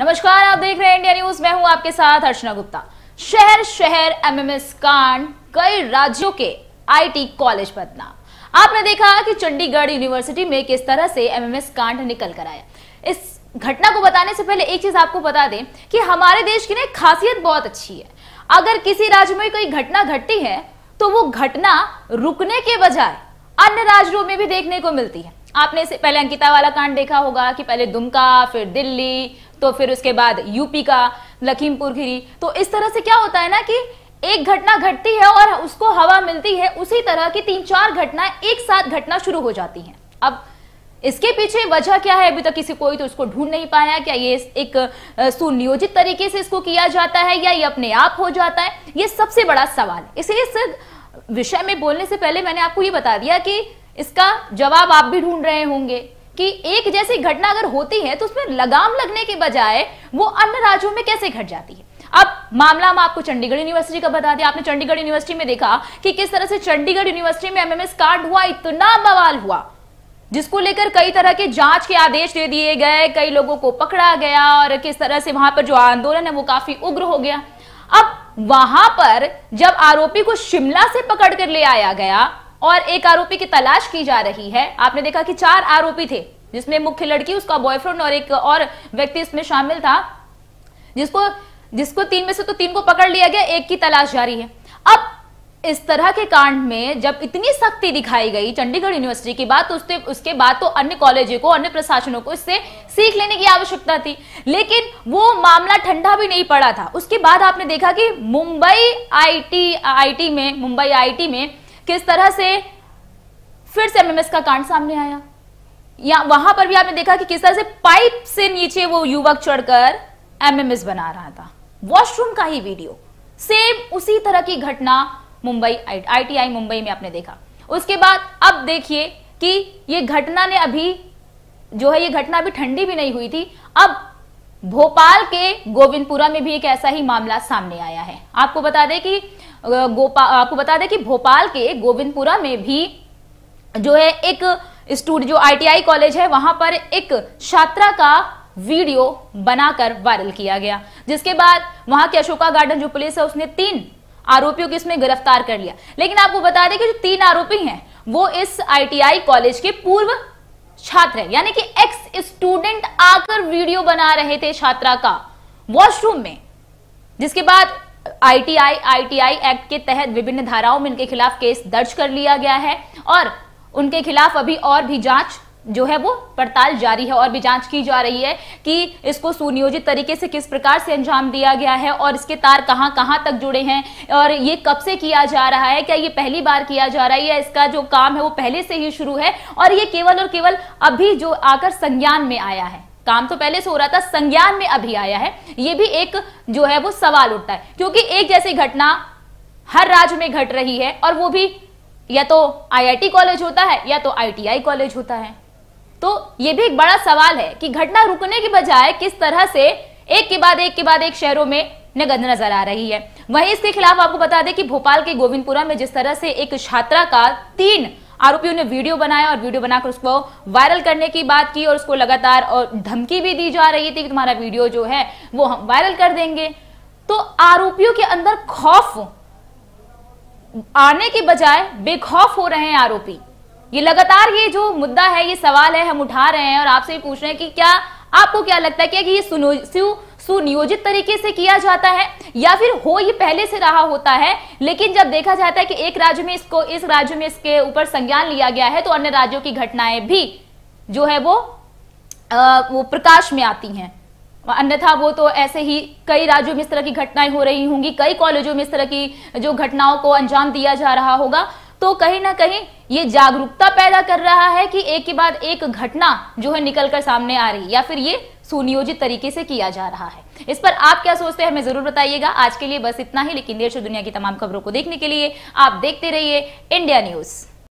नमस्कार आप देख रहे हैं इंडिया न्यूज मैं हूं आपके साथ अर्चना गुप्ता शहर शहर एमएमएस कांड कई राज्यों के आईटी कॉलेज बदनाम आपने देखा कि चंडीगढ़ यूनिवर्सिटी में किस तरह से एमएमएस कांड निकल कर आया इस घटना को बताने से पहले एक चीज आपको बता दें कि हमारे देश की ना खासियत बहुत अच्छी है अगर किसी राज्य में कोई घटना घटती है तो वो घटना रुकने के बजाय अन्य राज्यों में भी देखने को मिलती है आपने पहले अंकिता वाला कांड देखा होगा कि पहले दुमका फिर दिल्ली तो फिर उसके बाद यूपी का लखीमपुर खीरी तो इस तरह से क्या होता है ना कि एक घटना घटती है और उसको हवा मिलती है उसी तरह की तीन चार घटना एक साथ घटना शुरू हो जाती है अब इसके पीछे वजह क्या है अभी तक किसी कोई तो इसको ढूंढ नहीं पाया क्या ये एक सुनियोजित तरीके से इसको किया जाता है या ये अपने आप हो जाता है ये सबसे बड़ा सवाल इसलिए इस विषय में बोलने से पहले मैंने आपको ये बता दिया कि इसका जवाब आप भी ढूंढ रहे होंगे कि एक जैसी घटना अगर होती है तो उसमें लगाम लगने के बजाय वो अन्य राज्यों में कैसे घट जाती है अब मामला हम आपको चंडीगढ़ यूनिवर्सिटी का बता दिया आपने चंडीगढ़ यूनिवर्सिटी में देखा कि किस तरह से चंडीगढ़ यूनिवर्सिटी में एमएमएस कांड हुआ इतना बवाल हुआ जिसको लेकर कई तरह के जांच के आदेश दे दिए गए कई लोगों को पकड़ा गया और किस तरह से वहां पर जो आंदोलन है वो काफी उग्र हो गया अब वहां पर जब आरोपी को शिमला से पकड़ कर ले आया गया और एक आरोपी की तलाश की जा रही है आपने देखा कि चार आरोपी थे जिसमें मुख्य लड़की उसका बॉयफ्रेंड और एक और व्यक्ति इसमें शामिल था जिसको जिसको तीन में से तो तीन को पकड़ लिया गया एक की तलाश जारी है अब इस तरह के कांड में जब इतनी सख्ती दिखाई गई चंडीगढ़ यूनिवर्सिटी की बात तो उसके उसके बाद तो अन्य कॉलेजों को अन्य प्रशासनों को इससे सीख लेने की आवश्यकता थी लेकिन वो मामला ठंडा भी नहीं पड़ा था उसके बाद आपने देखा कि मुंबई आईटी आईटी में मुंबई आईटी में किस तरह से फिर से एमएमएस का कांड सामने आया या वहां पर भी आपने देखा कि किस तरह से पाइप से नीचे वो युवक चढ़कर एमएमएस बना रहा था वॉशरूम का ही वीडियो सेम उसी तरह की घटना मुंबई आईटीआई मुंबई में आपने देखा उसके बाद अब देखिए कि ये घटना ने अभी जो है ये घटना अभी ठंडी भी नहीं हुई थी अब भोपाल के गोविंदपुरा में भी एक ऐसा ही मामला सामने आया है आपको बता दें कि गोपाल आपको बता दें कि भोपाल के गोविंदपुरा में भी जो है एक स्टूडियो जो आईटीआई कॉलेज है वहां पर एक छात्रा का वीडियो बनाकर वायरल किया गया जिसके बाद वहां के अशोका गार्डन जो पुलिस है उसने तीन आरोपियों को इसमें गिरफ्तार कर लिया लेकिन आपको बता दें कि जो तीन आरोपी हैं वो इस आईटीआई कॉलेज के पूर्व छात्र है यानी कि एक्स स्टूडेंट आकर वीडियो बना रहे थे छात्रा का वॉशरूम में जिसके बाद आईटीआई आईटीआई एक्ट के तहत विभिन्न धाराओं में इनके खिलाफ केस दर्ज कर लिया गया है और उनके खिलाफ अभी और भी जांच जो है वो पड़ताल जारी है और भी जांच की जा रही है कि इसको सुनियोजित तरीके से किस प्रकार से अंजाम दिया गया है और इसके तार कहां कहां तक जुड़े हैं और ये कब से किया जा रहा है क्या ये पहली बार किया जा रहा है या इसका जो काम है वो पहले से ही शुरू है और ये केवल और केवल अभी जो आकर संज्ञान में आया है काम तो पहले से हो रहा था संज्ञान में अभी आया है ये भी एक जो है वो सवाल उठता है क्योंकि एक जैसी घटना हर राज्य में घट रही है और वो भी या तो आईआईटी कॉलेज होता है या तो आईटीआई कॉलेज होता है तो ये भी एक बड़ा सवाल है कि घटना रुकने के बजाय किस तरह से एक के बाद एक के बाद एक शहरों में नगद नजर आ रही है वहीं इसके खिलाफ आपको बता दें कि भोपाल के गोविंदपुरा में जिस तरह से एक छात्रा का तीन आरोपियों ने वीडियो बनाया और वीडियो बनाकर उसको वायरल करने की बात की और उसको लगातार और धमकी भी दी जा रही थी कि तुम्हारा वीडियो जो है वो हम वायरल कर देंगे तो आरोपियों के अंदर खौफ आने के बजाय बेखौफ हो रहे हैं आरोपी ये लगातार ये जो मुद्दा है ये सवाल है हम उठा रहे हैं और आपसे पूछ रहे हैं कि क्या आपको क्या लगता है कि ये सुनो सुनियोजित तरीके से किया जाता है या फिर हो ये पहले से रहा होता है लेकिन जब देखा जाता है कि एक राज्य में इसको इस राज्य में इसके ऊपर संज्ञान लिया गया है तो अन्य राज्यों की घटनाएं भी जो है वो आ, वो प्रकाश में आती हैं अन्यथा वो तो ऐसे ही कई राज्यों में इस तरह की घटनाएं हो रही होंगी कई कॉलेजों में इस तरह की जो घटनाओं को अंजाम दिया जा रहा होगा तो कहीं ना कहीं ये जागरूकता पैदा कर रहा है कि एक के बाद एक घटना जो है निकलकर सामने आ रही या फिर ये सुनियोजित तरीके से किया जा रहा है इस पर आप क्या सोचते हैं हमें जरूर बताइएगा आज के लिए बस इतना ही लेकिन देश और दुनिया की तमाम खबरों को देखने के लिए आप देखते रहिए इंडिया न्यूज़